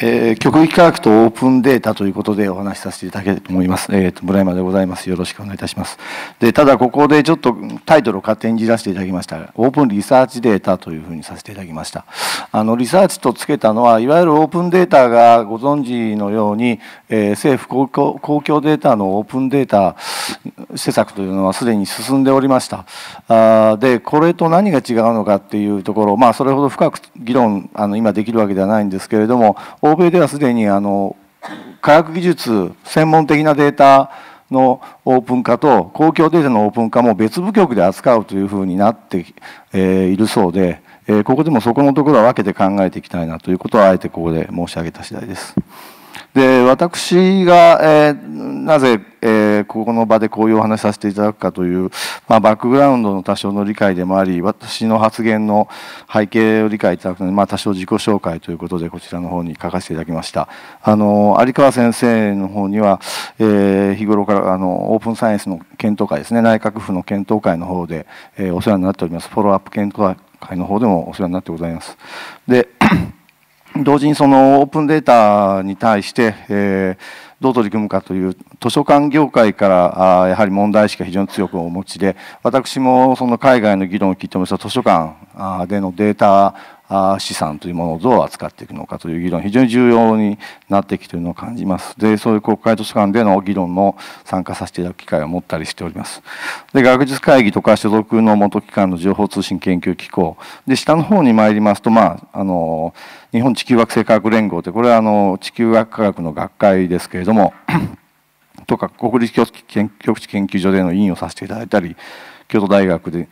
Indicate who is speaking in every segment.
Speaker 1: えー、極域科学とオープンデータということでお話しさせていただきたいと思います。えーと、村山でございます。よろしくお願いいたします。で、ただここでちょっとタイトルを勝手にじらせていただきました。オープンリサーチデータというふうにさせていただきました。あのリサーチとつけたのは、いわゆるオープンデータがご存知のように、えー、政府公共公共データのオープンデータ施策というのはすでに進んでおりました。あで、これと何が違うのかっていうところ、まあそれほど深く議論あの今できるわけではないんですけれども。欧米ではすでにあの科学技術専門的なデータのオープン化と公共データのオープン化も別部局で扱うというふうになっているそうでここでもそこのところは分けて考えていきたいなということはあえてここで申し上げた次第です。で私が、えー、なぜ、えー、ここの場でこういうお話させていただくかという、まあ、バックグラウンドの多少の理解でもあり私の発言の背景を理解いただくので、まあ、多少自己紹介ということでこちらの方に書かせていただきましたあの有川先生の方には、えー、日頃からあのオープンサイエンスの検討会ですね内閣府の検討会の方で、えお世話になっておりますフォローアップ検討会の方でもお世話になってございますで同時にそのオープンデータに対して、えー、どう取り組むかという図書館業界からあやはり問題意識が非常に強くお持ちで私もその海外の議論を聞いてました図書館でのデータ資産というものをどう扱っていくのかという議論非常に重要になってきているのを感じますでそういう国会図書館での議論も参加させていただく機会を持ったりしておりますで学術会議とか所属の元機関の情報通信研究機構で下の方に参りますとまああの日本地球惑星科学連合ってこれはあの地球学科学の学会ですけれどもとか国立局地研究所での委員をさせていただいたり京都大学で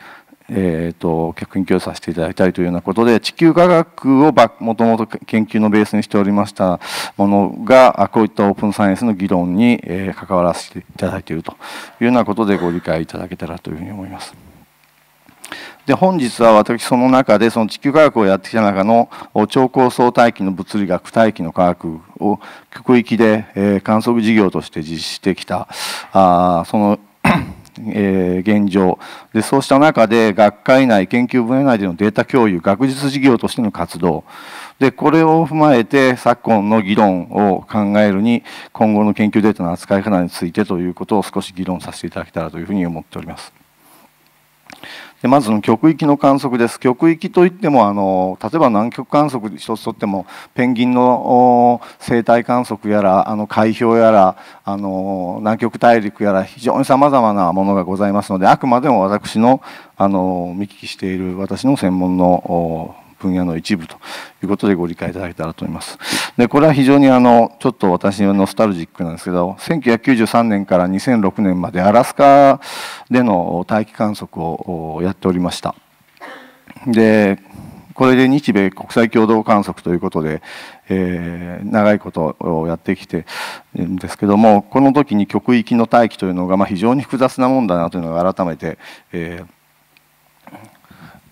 Speaker 1: えーと、客員究させていただいたりというようなことで地球科学をもともと研究のベースにしておりましたものがこういったオープンサイエンスの議論に、え関わらせていただいているというようなことでご理解いただけたらというふうに思います。で本日は私その中でその地球科学をやってきた中の超高層大気の物理学大気の科学を極域で観測事業として実施してきたあそのえ現状でそうした中で学会内研究分野内でのデータ共有学術事業としての活動でこれを踏まえて昨今の議論を考えるに今後の研究データの扱い方についてということを少し議論させていただけたらというふうに思っております。でまずの極域の観測です極域といってもあの例えば南極観測一つとってもペンギンの生態観測やらあの海氷やらあの南極大陸やら非常にさまざまなものがございますのであくまでも私のあの見聞きしている私の専門の分野の一部ということでご理解いただけたらと思います。でこれは非常にあのちょっと私はノスタルジックなんですけど1993年から2006年までアラスカでの大気観測をやっておりました。でこれで日米国際共同観測ということで、えー、長いことをやってきてるんですけどもこの時に極域の大気というのがまあ非常に複雑なもんだなというのが改めて、えー、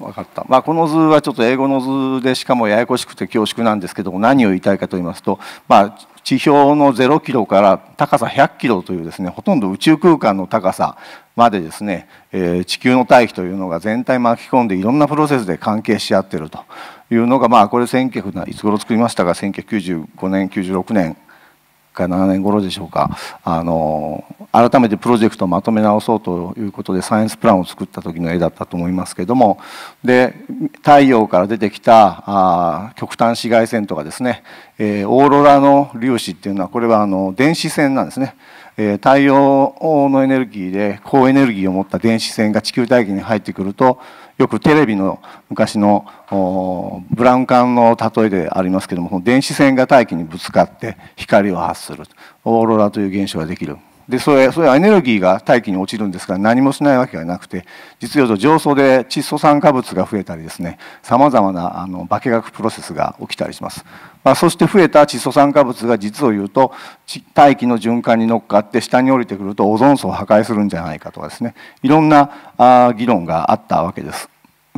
Speaker 1: 分かった、まあ、この図はちょっと英語の図でしかもややこしくて恐縮なんですけども何を言いたいかと言いますと、まあ、地表の0キロから高さ100キロというですねほとんど宇宙空間の高さまでですね、えー、地球の大気というのが全体巻き込んでいろんなプロセスで関係し合ってるというのが、まあ、これ1900いつ頃作りましたが1995年96年か7年頃でしょうかあのー改めてプロジェクトをまとめ直そうということでサイエンスプランを作った時の絵だったと思いますけどもで太陽から出てきたあ極端紫外線とかですね、えー、オーロラの粒子っていうのはこれはあの電子線なんですね。えー、太陽のエネルギーで高エネルギーを持った電子線が地球大気に入ってくるとよくテレビの昔のブラウン管の例えでありますけども電子線が大気にぶつかって光を発するオーロラという現象ができるでそれそれはエネルギーが大気に落ちるんですから何もしないわけがなくて実用上上層で窒素酸化物が増えたりですねさまざまなあの化学プロセスが起きたりします、まあ、そして増えた窒素酸化物が実を言うと大気の循環に乗っかって下に降りてくるとオゾン層を破壊するんじゃないかとかですねいろんなあ議論があったわけです。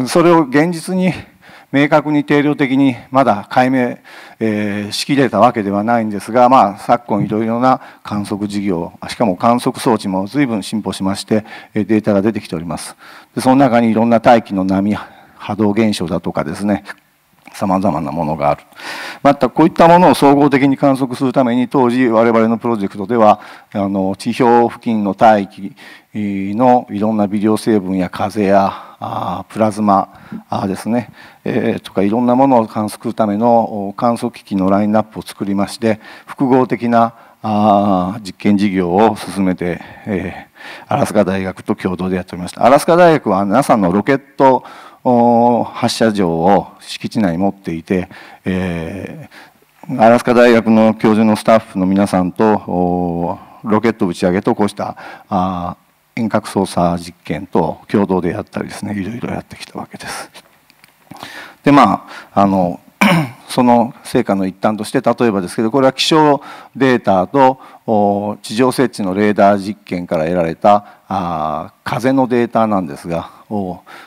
Speaker 1: それを現実に明確に定量的にまだ解明、えー、しきれたわけではないんですが、まあ、昨今いろいろな観測事業しかも観測装置も随分進歩しましてデータが出てきておりますでその中にいろんな大気の波波動現象だとかですねさまざまなものがあるまたこういったものを総合的に観測するために当時我々のプロジェクトではあの地表付近の大気のいろんな微量成分や風やプラズマですね、えー、とかいろんなものを観測するための観測機器のラインナップを作りまして複合的なあ実験事業を進めて、えー、アラスカ大学と共同でやっておりました。アラスカ大学は NASA のロケット発射場を敷地内に持っていて、えー、アラスカ大学の教授のスタッフの皆さんとロケット打ち上げとこうしたあ遠隔操作実験と共同でやったりですねいろいろやってきたわけです。でまああの その成果の一端として例えばですけどこれは気象データと地上設置のレーダー実験から得られた風のデータなんですが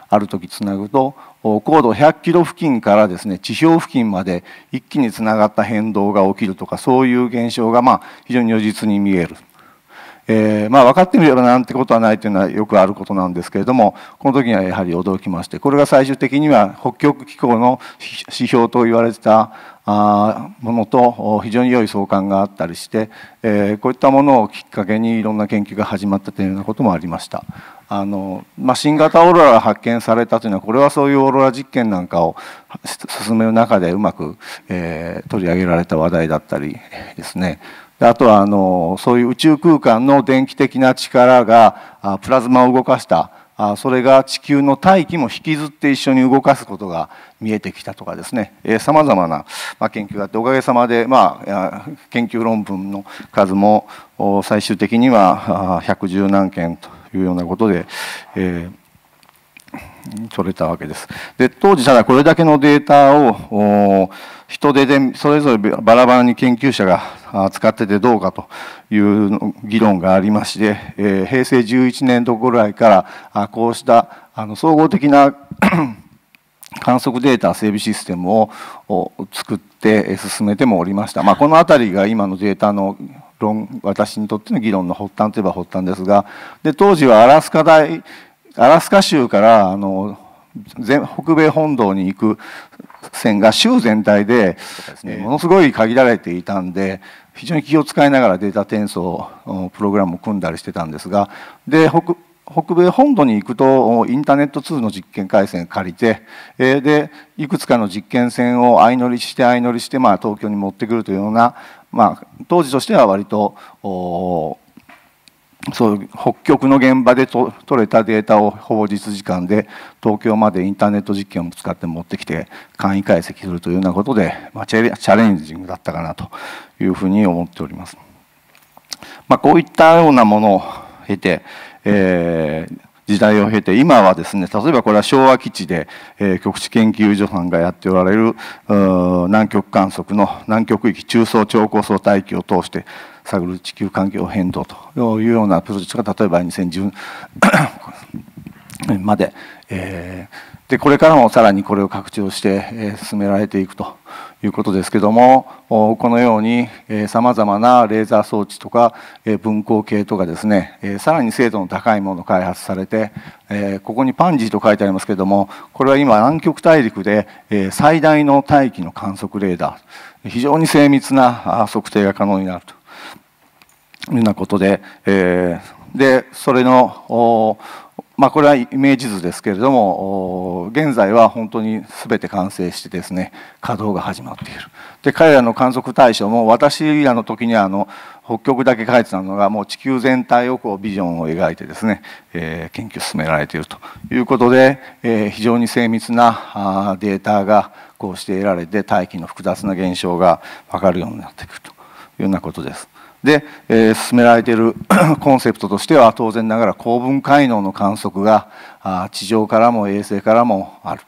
Speaker 1: ある時つなぐと高度100キロ付近からですね地表付近まで一気につながった変動が起きるとかそういう現象がまあ非常に如実に見えるえー、まあ、分かってみればなんてことはないというのはよくあることなんですけれどもこの時にはやはり驚きましてこれが最終的には北極機構の指標と言われてたあものと非常に良い相関があったりして、えー、こういったものをきっかけにいろんな研究が始まったというようなこともありました。あのまあ、新型オーロラが発見されたというのはこれはそういうオーロラ実験なんかを進める中でうまく、えー、取り上げられた話題だったりですねあとはあのそういう宇宙空間の電気的な力がプラズマを動かしたそれが地球の大気も引きずって一緒に動かすことが見えてきたとかですねさまざまな研究があっておかげさまで、まあ、研究論文の数も最終的には110何件というようなことで、えー取れたわけです。で当時ただこれだけのデータを人手でそれぞれバラバラに研究者が使っててどうかという議論がありまして、え平成11年度ぐらいからこうしたあの総合的な 観測データ整備システムを作って進めてもおりました。まあ、この辺りが今のデータの論私にとっての議論の発端といえば発端ですがで当時はアラスカ大アラスカ州からあの北米本土に行く線が州全体でものすごい限られていたんで非常に気を使いながらデータ転送プログラムを組んだりしてたんですがで北北米本土に行くとインターネット2の実験回線借りてでいくつかの実験線を相乗りして相乗りして、まあ、東京に持ってくるというような、まあ、当時としては割とそう北極の現場でと取れたデータをほぼ実時間で東京までインターネット実験を使って持ってきて簡易解析するというようなことで、まあ、チャレンジングだったかなというふうに思っております。まあ、こういったようなものを経て、えー、時代を経て今はですね例えばこれは昭和基地で、えー、地研究所さんがやっておられる南極観測の南極域中層超高層大気を通して探る地球環境変動というようなプロジェクトが例えば2010 まで、えー、でこれからもさらにこれを拡張して、え進められていくということですけどもこのようにさまざまなレーザー装置とか、え分光計とかですね、えさらに精度の高いもの開発されて、えここにパンジーと書いてありますけどもこれは今南極大陸で、え最大の大気の観測レーダー非常に精密な測定が可能になるというようなことで、えー、でそれのまあ、これはイメージ図ですけれども現在は本当に全て完成してですね稼働が始まっているで彼らの観測対象も私らの時にはあの北極だけ書いてたのがもう地球全体をこうビジョンを描いてですね、えー、研究進められているということで、えー、非常に精密なあデータがこうして得られて大気の複雑な現象が分かるようになってくるというようなことです。で、えー、進められている コンセプトとしては当然ながら高分解能の観測があ地上からも衛星からもある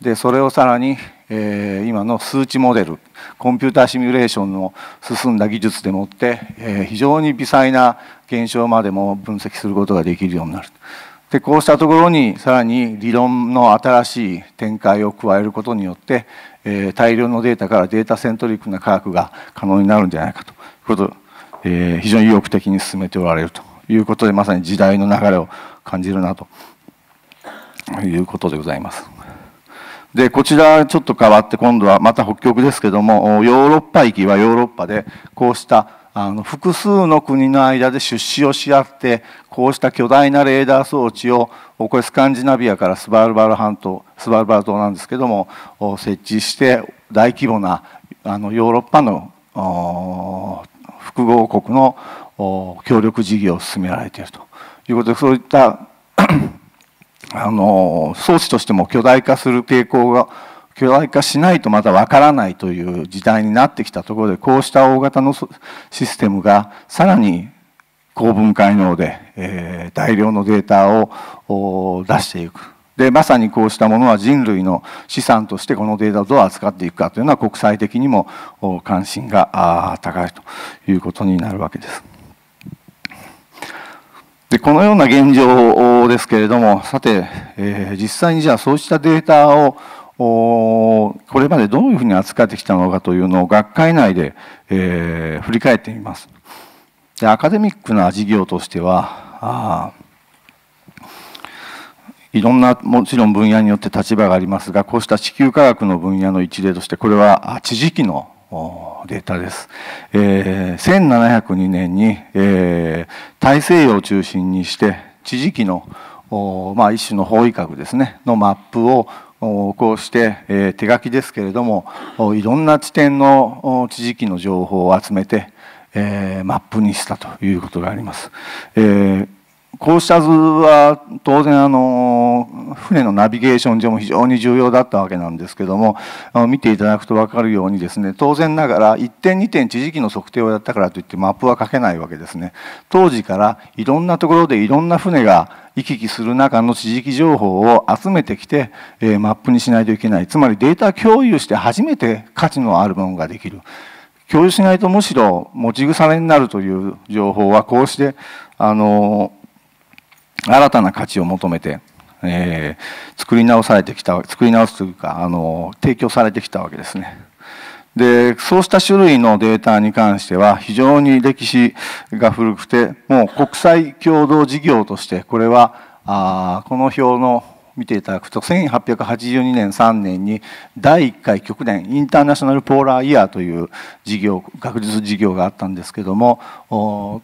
Speaker 1: でそれをさらに、えー、今の数値モデルコンピューターシミュレーションの進んだ技術でもって、えー、非常に微細な現象までも分析することができるようになる。でこうしたところにさらに理論の新しい展開を加えることによって、えー、大量のデータからデータセントリックな科学が可能になるんじゃないかということえー、非常に意欲的に進めておられるということでまさに時代の流れを感じるなということでございます。でこちらちょっと変わって今度はまた北極ですけどもヨーロッパ行きはヨーロッパでこうしたあの複数の国の間で出資をし合ってこうした巨大なレーダー装置をこれスカンジナビアからスバルバル半島スバルバル島なんですけども設置して大規模なあのヨーロッパの複合国の協力事業を進められているということでそういった あの装置としても巨大化する傾向が巨大化しないとまたわからないという時代になってきたところでこうした大型のシステムがさらに高分解能で、えー、大量のデータを出していくでまさにこうしたものは人類の資産としてこのデータをどう扱っていくかというのは国際的にも関心が高いということになるわけです。でこのような現状ですけれどもさて、えー、実際にじゃあそうしたデータをこれまでどういうふうに扱ってきたのかというのを学会内で、えー、振り返ってみます。でアカデミックな事業としてはあいろんなもちろん分野によって立場がありますがこうした地球科学の分野の一例としてこれは地磁気のデータです、えー、1702年に、えー、大西洋を中心にして地磁気の、まあ、一種の方位角ですねのマップをこうして、え手書きですけれどもいろんな地点の地磁気の情報を集めて、えマップにしたということがあります。えーこうした図は当然あの船のナビゲーション上も非常に重要だったわけなんですけども見ていただくと分かるようにですね当然ながら1点2点地磁気の測定をやったからといってマップは書けないわけですね当時からいろんなところでいろんな船が行き来する中の地磁気情報を集めてきて、えマップにしないといけないつまりデータ共有して初めて価値のあるものができる共有しないとむしろ持ち腐れになるという情報はこうしてあの新たな価値を求めて、えー、作り直されてきた作り直すというかあの提供されてきたわけですね。でそうした種類のデータに関しては非常に歴史が古くてもう国際共同事業としてこれはあこの表の見ていただくと1882年3年に第1回局年インターナショナルポーラーイヤーという事業学術事業があったんですけども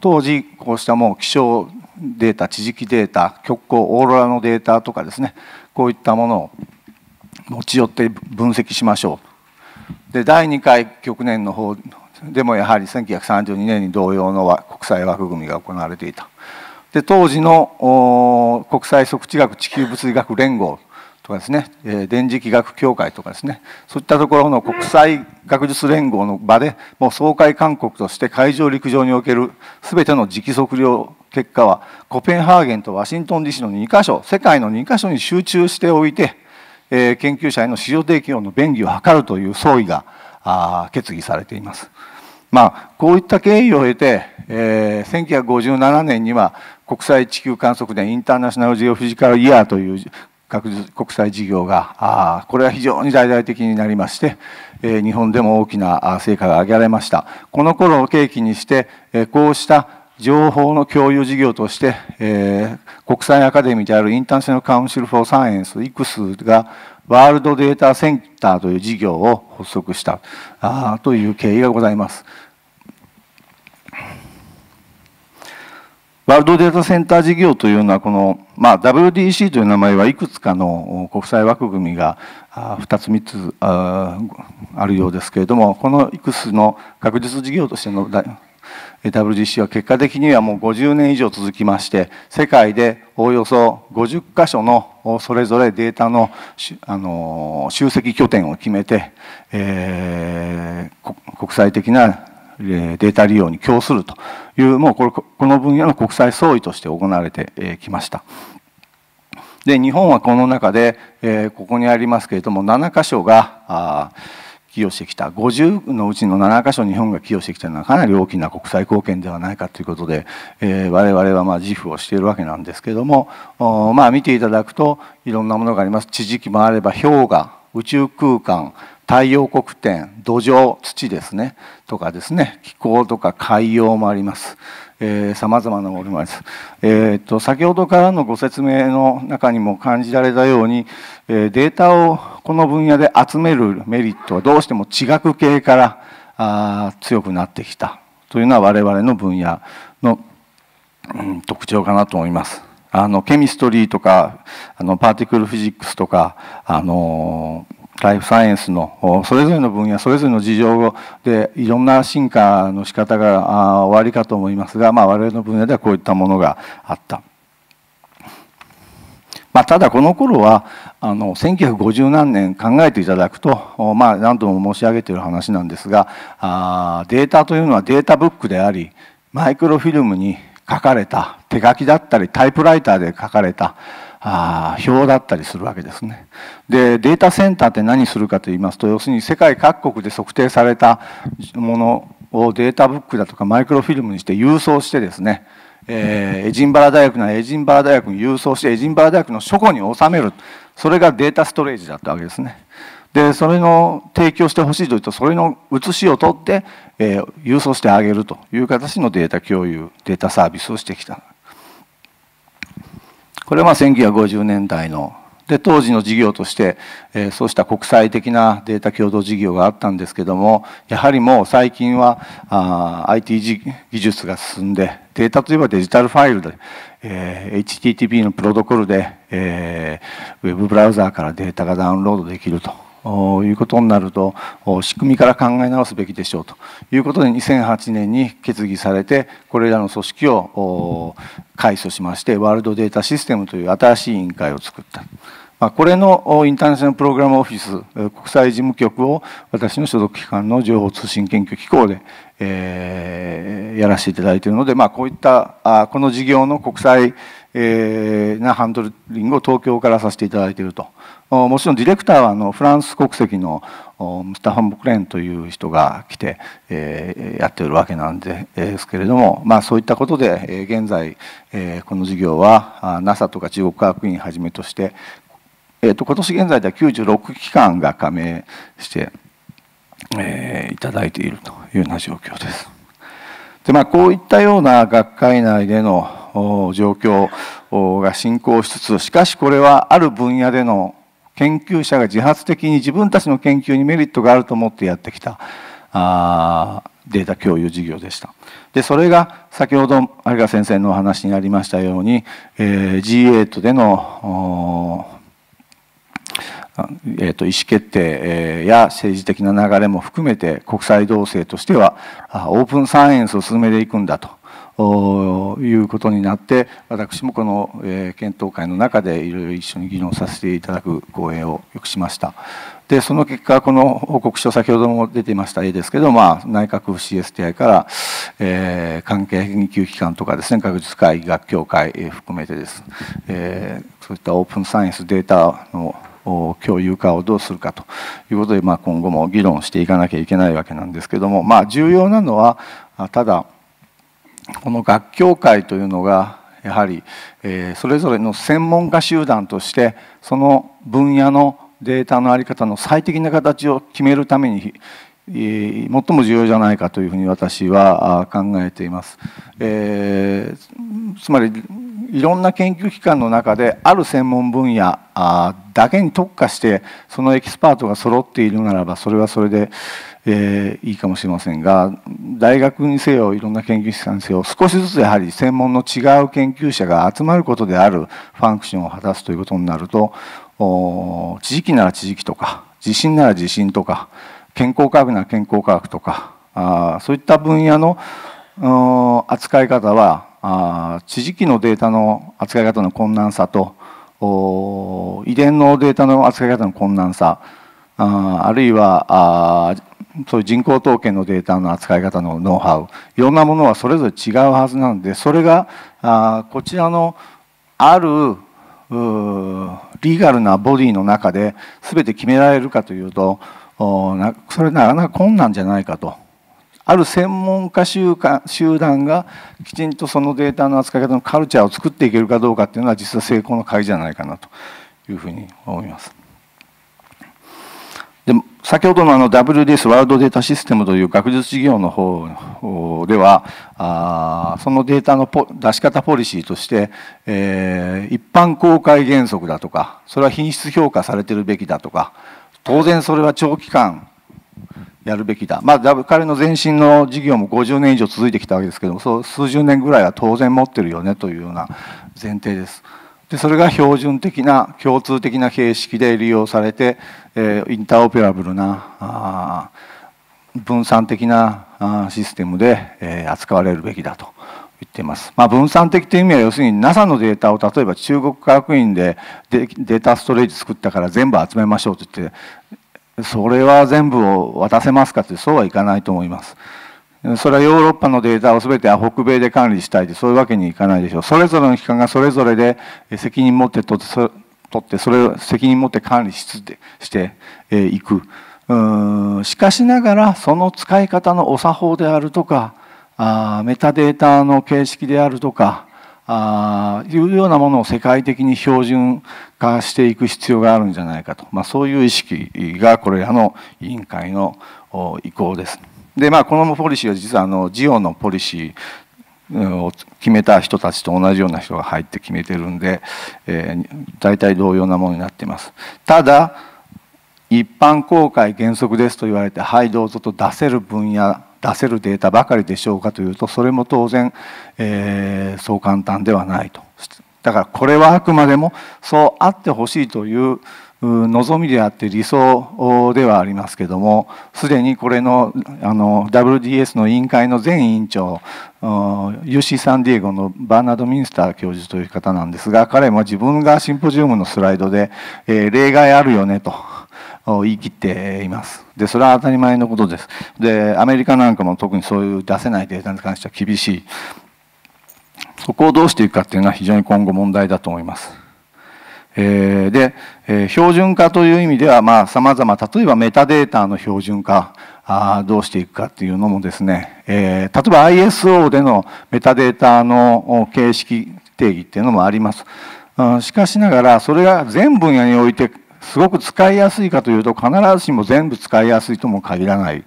Speaker 1: 当時こうしたもう気象データ地磁気データ極光オーロラのデータとかですねこういったものを持ち寄って分析しましょう。で第2回局年の方でもやはり1932年に同様の国際枠組みが行われていた。で当時の国際測地学地球物理学連合とかですね、電磁気学協会とかですねそういったところの国際学術連合の場でもう総会勧告として海上陸上におけるすべての磁気測量結果はコペンハーゲンとワシントン DC の2か所世界の2か所に集中しておいて、研究者への市場提供の便宜を図るという総意が決議されています。まあ、こういった経緯を経て、えー、1957年には国際地球観測年インターナショナルジオフィジカルイヤーという国際事業があこれは非常に大々的になりまして、え日本でも大きな成果が挙げられましたこの頃を契機にして、えこうした情報の共有事業として、え国際アカデミーであるインターナショナルカウンシル・フォー・サイエンスいくつがワールドデータセンターという事業を発足したあという経緯がございます。ワールドデータセンター事業というのはこの、まあ、WDC という名前はいくつかの国際枠組みが2つ3つあるようですけれどもこのいくつの確実事業としての WDC は結果的にはもう50年以上続きまして世界でおおよそ50か所のそれぞれデータのあの集積拠点を決めて、えー、国際的なデータ利用に供するというもうこれこの分野の国際総意として行われてきました。で日本はこの中で、えここにありますけれども7箇所が寄与してきた50のうちの7箇所日本が寄与してきたのはかなり大きな国際貢献ではないかということで、え我々はま自負をしているわけなんですけれどもまあ見ていただくといろんなものがあります地磁気もあれば氷河宇宙空間太陽黒点土壌土ですねとかですね気候とか海洋もありますさまざまなものもあります、えーと、先ほどからのご説明の中にも感じられたように、えデータをこの分野で集めるメリットはどうしても地学系からあ強くなってきたというのは我々の分野の、うん、特徴かなと思います。あのケミストリーとかあのパーティクルフィジックスとかあのライフサイエンスのそれぞれの分野それぞれの事情でいろんな進化の仕方がおありかと思いますが、まあ、我々の分野ではこういったものがあった。まあ、ただこの頃はあの1950何年考えていただくと、まあ、何度も申し上げている話なんですがあデータというのはデータブックでありマイクロフィルムに書かれた手書きだったりタイプライターで書かれたあ表だったりするわけですね。でデータセンターって何するかと言いますと要するに世界各国で測定されたものをデータブックだとかマイクロフィルムにして郵送してですねえー、エジンバラ大学ならエジンバラ大学に郵送してエジンバラ大学の書庫に収めるそれがデータストレージだったわけですねでそれの提供してほしいというとそれの写しを取って、えー、郵送してあげるという形のデータ共有データサービスをしてきたこれは1950年代ので当時の事業として、えー、そうした国際的なデータ共同事業があったんですけどもやはりもう最近はあ IT 技術が進んでデータといえばデジタルファイルで、えー、HTTP のプロトコルで、えー、ウェブブラウザーからデータがダウンロードできるということになると仕組みから考え直すべきでしょうということで2008年に決議されてこれらの組織を改組しましてワールドデータシステムという新しい委員会を作った。まあ、これのインターナショナルプログラムオフィス国際事務局を私の所属機関の情報通信研究機構で、えやらせていただいているので、まあ、こういったあこの事業の国際、えなハンドリングを東京からさせていただいていると。もちろんディレクターはあのフランス国籍のスタファン・ボクレンという人が来て、えー、やっているわけなんですけれども、まあ、そういったことで現在えこの事業は NASA とか中国科学院はじめとして、えー、と今年現在では96機関が加盟して、えー、いただいているというような状況です。でまあ、こういったような学会内での状況が進行しつつしかしこれはある分野での研究者が自発的に自分たちの研究にメリットがあると思ってやってきたあデータ共有事業でした。でそれが先ほど有川先生のお話にありましたように、えー、G8 でのえーと、意思決定や政治的な流れも含めて国際同性としてはオープンサイエンスを進めていくんだということになって私もこの、え検討会の中でいろいろ一緒に議論させていただく講演をよくしました。でその結果この報告書先ほども出てました絵ですけど、まあ、内閣府 CSTI から、えー、関係研究機関とかですね学術会学協会、え含めてです、えー、そういったオープンサイエンスデータの共有化をどうするかということで、まあ、今後も議論していかなきゃいけないわけなんですけども、まあ、重要なのはただこの学協会というのがやはり、えそれぞれの専門家集団としてその分野のデータの在り方の最適な形を決めるために最も重要じゃないかというふうに私は考えています。えつまりいろんな研究機関の中である専門分野だけに特化してそのエキスパートが揃っているならばそれはそれでえー、いいかもしれませんが大学にせよいろんな研究室にせよ少しずつやはり専門の違う研究者が集まることであるファンクションを果たすということになると地域なら地域とか地震なら地震とか健康科学なら健康科学とかあそういった分野の扱い方はあ地磁気のデータの扱い方の困難さと遺伝のデータの扱い方の困難さああるいはあそういう人工統計のデータの扱い方のノウハウいろんなものはそれぞれ違うはずなのでそれがあこちらのあるリーガルなボディの中で全て決められるかというとそれなかなか困難じゃないかと。ある専門家集団がきちんとそのデータの扱い方のカルチャーを作っていけるかどうかっていうのは実は成功の鍵じゃないかなというふうに思います。先ほどのあの WDS ワールドデータシステムという学術事業の方ではあそのデータの出し方ポリシーとして、えー、一般公開原則だとかそれは品質評価されてるべきだとか当然それは長期間やるべきだ、まあ、彼の前身の事業も50年以上続いてきたわけですけどもそう数十年ぐらいは当然持ってるよねというような前提です。でそれが標準的な共通的な形式で利用されて、えー、インターオペラブルな分散的なシステムで、えー、扱われるべきだと言っています、まあ、分散的という意味は要するに NASA のデータを例えば中国科学院でデータストレージ作ったから全部集めましょうと言ってそれは全部を渡せますかってそうはいかないと思います。それはヨーロッパのデータを全ては北米で管理したいそういうわけにいかないでしょう。それぞれの機関がそれぞれで責任持って取って、それを責任持って管理しつしていく。しかしながらその使い方のお作法であるとかあメタデータの形式であるとかあいうようなものを世界的に標準化していく必要があるんじゃないかと、まあ、そういう意識がこれらの委員会の意向です。でまあこのポリシーは実はあのジオのポリシーを決めた人たちと同じような人が入って決めてるんで、えー、大体同様なものになっています。ただ一般公開原則ですと言われてはいどうぞと出せる分野出せるデータばかりでしょうかというとそれも当然、えー、そう簡単ではないとだからこれはあくまでもそうあってほしいという望みであって理想ではありますけどもすでにこれのあの WDS の委員会の前委員長 UC サンディエゴのバーナード・ミンスター教授という方なんですが彼も自分がシンポジウムのスライドで、えー、例外あるよねと。言い切っていますでそれは当たり前のことですでアメリカなんかも特にそういう出せないデータに関しては厳しいそこをどうしていくかっていうのは非常に今後問題だと思いますえー、で、えー、標準化という意味では、まあ、様々、例えばメタデータの標準化、あどうしていくかっていうのもですね、えー、例えば ISO でのメタデータの形式定義っていうのもあります。しかしながら、それが全分野においてすごく使いやすいかというと、必ずしも全部使いやすいとも限らない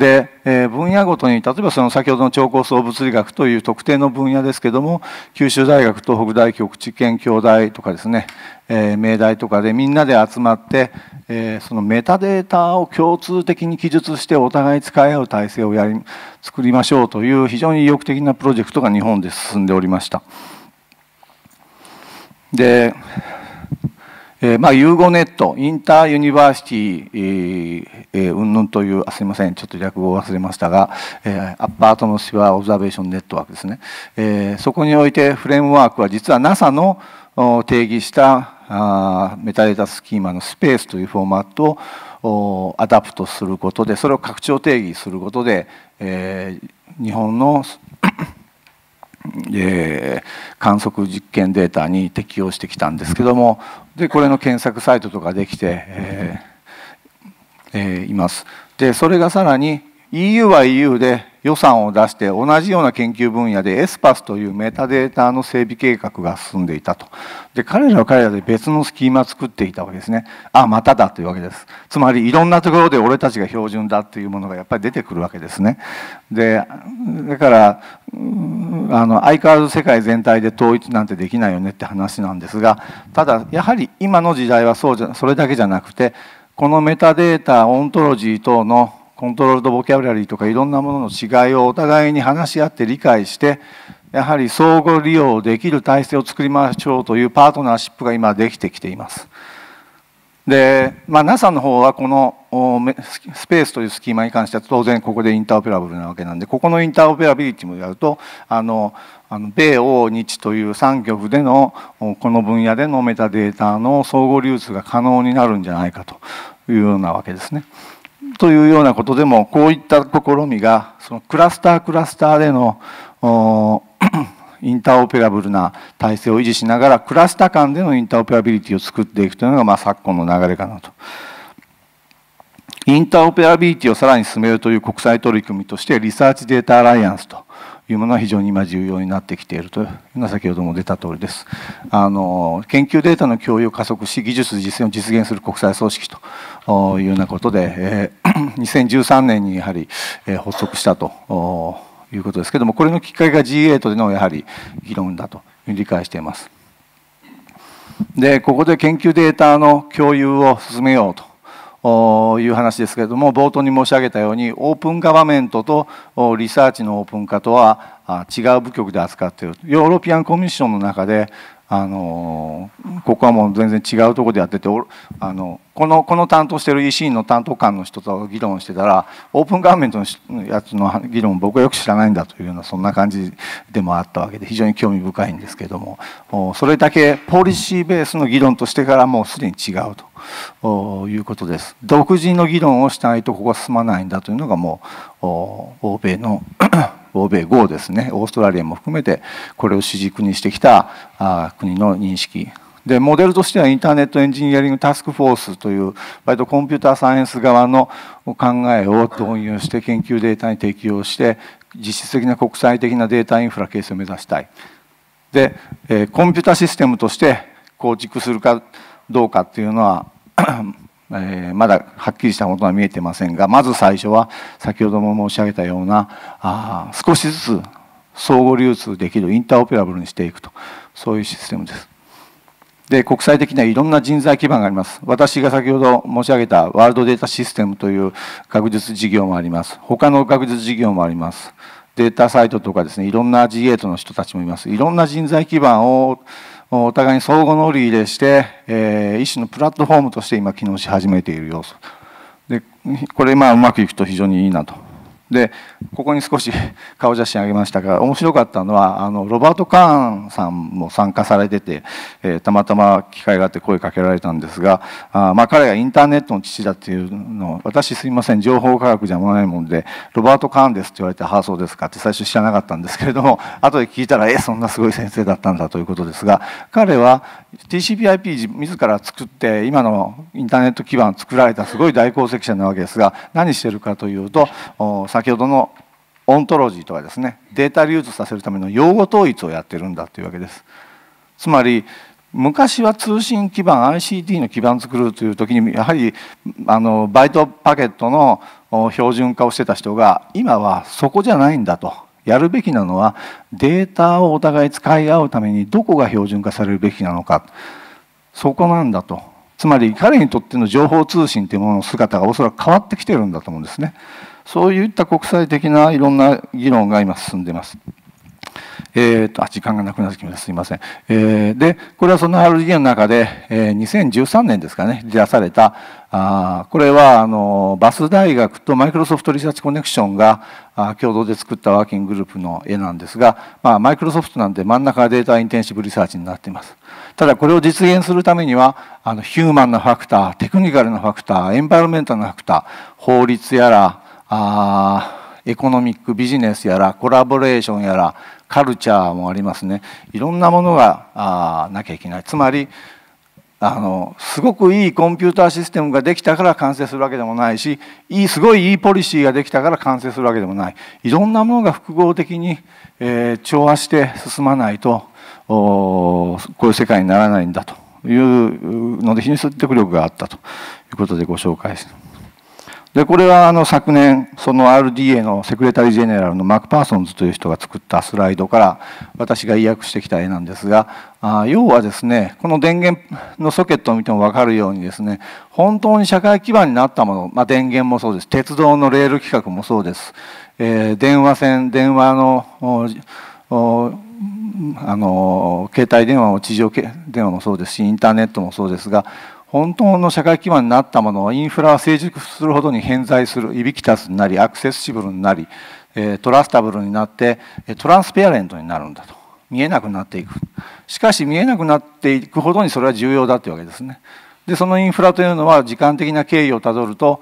Speaker 1: で、えー、分野ごとに例えばその先ほどの超高層物理学という特定の分野ですけども九州大学東北大局知見京大とかですね、えー、明大とかでみんなで集まって、えー、そのメタデータを共通的に記述してお互い使い合う体制をやり作りましょうという非常に意欲的なプロジェクトが日本で進んでおりました。でえー、まあ、ユーゴネット、インターユニバーシティ、えー、うんぬんという、あすみません、ちょっと略語を忘れましたが、えー、アパートのシワオブザベーションネットワークですね、えー、そこにおいてフレームワークは実は NASA の定義したあメタデータスキーマのスペースというフォーマットをアダプトすることで、それを拡張定義することで、えー、日本の観測実験データに適用してきたんですけどもでこれの検索サイトとかできて、ええいます。でそれがさらに、EU は EU で予算を出して同じような研究分野でエスパスというメタデータの整備計画が進んでいたとで彼らは彼らで別のスキーマ作っていたわけですねあまただというわけですつまりいろんなところで俺たちが標準だっていうものがやっぱり出てくるわけですねでだからあの相変わらず世界全体で統一なんてできないよねって話なんですがただやはり今の時代はそうじゃそれだけじゃなくてこのメタデータオントロジー等のコントロールとボキャブラリーとかいろんなものの違いをお互いに話し合って理解してやはり相互利用できる体制を作りましょうというパートナーシップが今できてきています。で、まあ、NASA の方はこのスペースというスキーマに関しては当然ここでインターオペラブルなわけなんでここのインターオペラビリティもやるとあのあの米欧日という三極でのこの分野でのメタデータの相互流通が可能になるんじゃないかというようなわけですね。というようなことでもこういった試みがそのクラスタークラスターでの インターオペラブルな体制を維持しながらクラスター間でのインターオペラビリティを作っていくというのが、まあ、昨今の流れかなと。インターオペラビリティをさらに進めるという国際取り組みとしてリサーチデータアライアンスというものが非常に今重要になってきているというのが先ほども出た通りです。あの研究データの共有を加速し技術実践を実現する国際組織というようなことで、えー、2013 年にやはり、えー、発足したということですけどもこれのきっかけが G8 でのやはり議論だと理解しています。でここで研究データの共有を進めようという話ですけれども冒頭に申し上げたようにオープンガバメントとリサーチのオープン化とは違う部局で扱っているヨーロピアンコミッションの中であのここはもう全然違うとこでやっててあのこのこの担当してる EC の担当官の人と議論してたらオープンガーメントのやつの議論僕はよく知らないんだというようなそんな感じでもあったわけで非常に興味深いんですけどもそれだけポリシーベースの議論としてからもうすでに違うということです。独自の議論をしないとここは進まないんだというのがもう欧米の欧米豪ですねオーストラリアも含めてこれを主軸にしてきた国の認識でモデルとしてはインターネットエンジニアリングタスクフォースという割とコンピューターサイエンス側の考えを導入して研究データに適用して実質的な国際的なデータインフラ形成を目指したい。でコンピューターシステムとして構築するかどうかっていうのはえー、まだはっきりしたことは見えてませんがまず最初は先ほども申し上げたようなあ少しずつ相互流通できるインターオペラブルにしていくとそういうシステムです。で国際的にはいろんな人材基盤があります私が先ほど申し上げたワールドデータシステムという学術事業もあります他の学術事業もありますデータサイトとかですねいろんな G8 の人たちもいますいろんな人材基盤をお互いに相互乗り入れして、えー、一種のプラットフォームとして今機能し始めている要素でこれまあうまくいくと非常にいいなとでここに少し 顔写真あげましたが面白かったのはあのロバート・カーンさんも参加されてて、えー、たまたま機会があって声かけられたんですがあ、まあ、彼がインターネットの父だっていうのを私すいません情報科学じゃないもんでロバート・カーンですって言われて「はあそうですか」って最初知らなかったんですけれども 後で聞いたら「えそんなすごい先生だったんだ」ということですが彼は TCPIP 自ら作って今のインターネット基盤作られたすごい大功績者なわけですが何してるかというと先先ほどのオントロジーとかですねデータ流通させるための用語統一をやってるんだというわけです。つまり昔は通信基盤 ICT の基盤作るという時にやはりあのバイトパケットの標準化をしてた人が今はそこじゃないんだとやるべきなのはデータをお互い使い合うためにどこが標準化されるべきなのかそこなんだとつまり彼にとっての情報通信というものの姿がおそらく変わってきてるんだと思うんですね。そういった国際的ないろんな議論が今進んでいます。えーと、あ時間がなくなってきましたすいません、えー、でこれはその RDA の中で、えー、2013年ですかね出されたあこれはあのバス大学とマイクロソフトリサーチコネクションがあ共同で作ったワーキンググループの絵なんですが、まあ、マイクロソフトなんで真ん中がデータインテンシブリサーチになっていますただこれを実現するためにはあのヒューマンなファクターテクニカルなファクターエンバイロメンタルなファクター法律やらあエコノミックビジネスやらコラボレーションやらカルチャーもありますねいろんなものがあなきゃいけないつまりあのすごくいいコンピューターシステムができたから完成するわけでもないしいいすごいいいポリシーができたから完成するわけでもないいろんなものが複合的に、えー、調和して進まないとこういう世界にならないんだというので非常に説得力があったということでご紹介します。でこれはあの昨年その RDA のセクレタリー・ジェネラルのマーク・パーソンズという人が作ったスライドから私が意訳してきた絵なんですがあ要はですねこの電源のソケットを見ても分かるようにですね本当に社会基盤になったもの、まあ、電源もそうです鉄道のレール規格もそうです、えー、電話線電話のあの携帯電話も地上電話もそうですしインターネットもそうですが本当の社会基盤になったものはインフラは成熟するほどに偏在するいびきたすになりアクセシブルになりトラスタブルになってトランスペアレントになるんだと見えなくなっていくしかし見えなくなっていくほどにそれは重要だというわけですねでそのインフラというのは時間的な経緯をたどると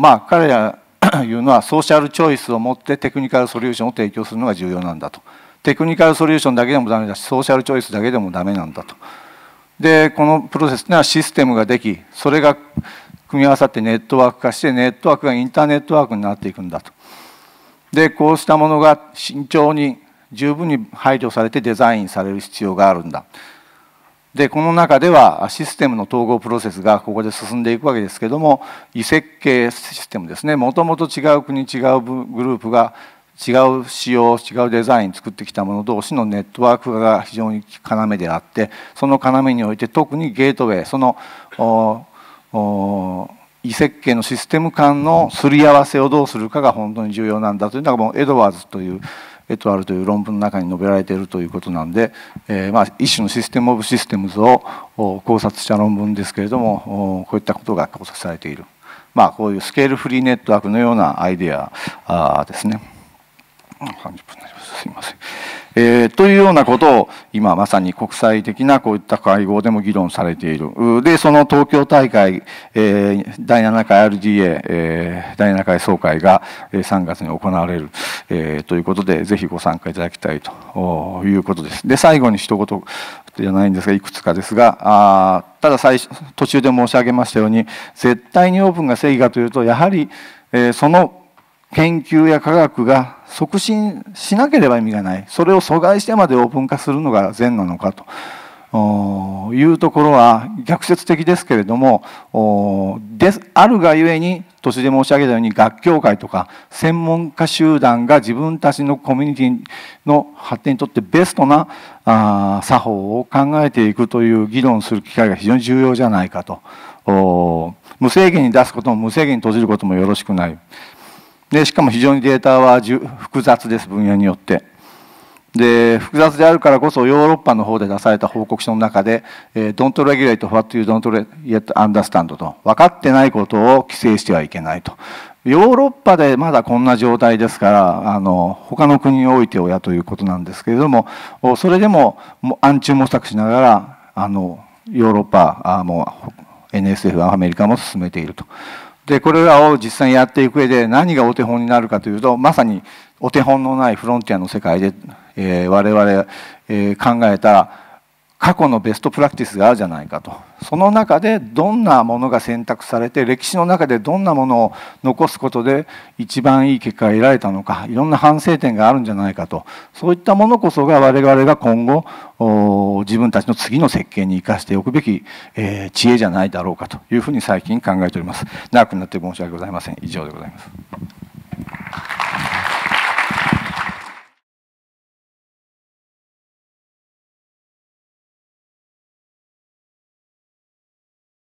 Speaker 1: まあ彼ら いうのはソーシャルチョイスを持ってテクニカルソリューションを提供するのが重要なんだとテクニカルソリューションだけでもダメだしソーシャルチョイスだけでもダメなんだとでこのプロセスというのはシステムができそれが組み合わさってネットワーク化してネットワークがインターネットワークになっていくんだと。でこうしたものが慎重に十分に配慮されてデザインされる必要があるんだ。でこの中ではシステムの統合プロセスがここで進んでいくわけですけども異設計システムですねもともと違う国違うグループが違う仕様違うデザイン作ってきたもの同士のネットワークが非常に要であってその要において特にゲートウェイその異設計のシステム間のすり合わせをどうするかが本当に重要なんだというのがもうエドワーズというエトワールという論文の中に述べられているということなんで、えー、まあ一種のシステム・オブ・システムズを考察した論文ですけれどもこういったことが考察されている、まあ、こういうスケールフリーネットワークのようなアイデアですね。うん、30分になりますすいません、えー、というようなことを今まさに国際的なこういった会合でも議論されているでその東京大会、えー、第7回 RDA、えー、第7回総会が3月に行われる、えー、ということでぜひご参加いただきたいということですで最後に一言じゃないんですがいくつかですがあただ最途中で申し上げましたように絶対にオープンが正義かというとやはり、えー、その研究や科学が促進しなければ意味がないそれを阻害してまでオープン化するのが善なのかと。いうところは逆説的ですけれどもあるがゆえに年で申し上げたように学協会とか専門家集団が自分たちのコミュニティの発展にとってベストな作法を考えていくという議論する機会が非常に重要じゃないかと無制限に出すことも無制限に閉じることもよろしくない。でしかも非常にデータは複雑です分野によってで複雑であるからこそヨーロッパの方で出された報告書の中で「え Don't regulate what you don't yet understand」と分かってないことを規制してはいけないとヨーロッパでまだこんな状態ですからあの他の国において親ということなんですけれどもそれでも暗中模索しながらあのヨーロッパあもう NSF アメリカも進めていると。でこれらを実際にやっていく上で何がお手本になるかというとまさにお手本のないフロンティアの世界で、えー、我々、えー、考えた過去のベストプラクティスがあるじゃないかとその中でどんなものが選択されて歴史の中でどんなものを残すことで一番いい結果が得られたのかいろんな反省点があるんじゃないかとそういったものこそが我々が今後自分たちの次の設計に生かしておくべき、えー、知恵じゃないだろうかというふうに最近考えております長くなって申し訳ございません以上でございます。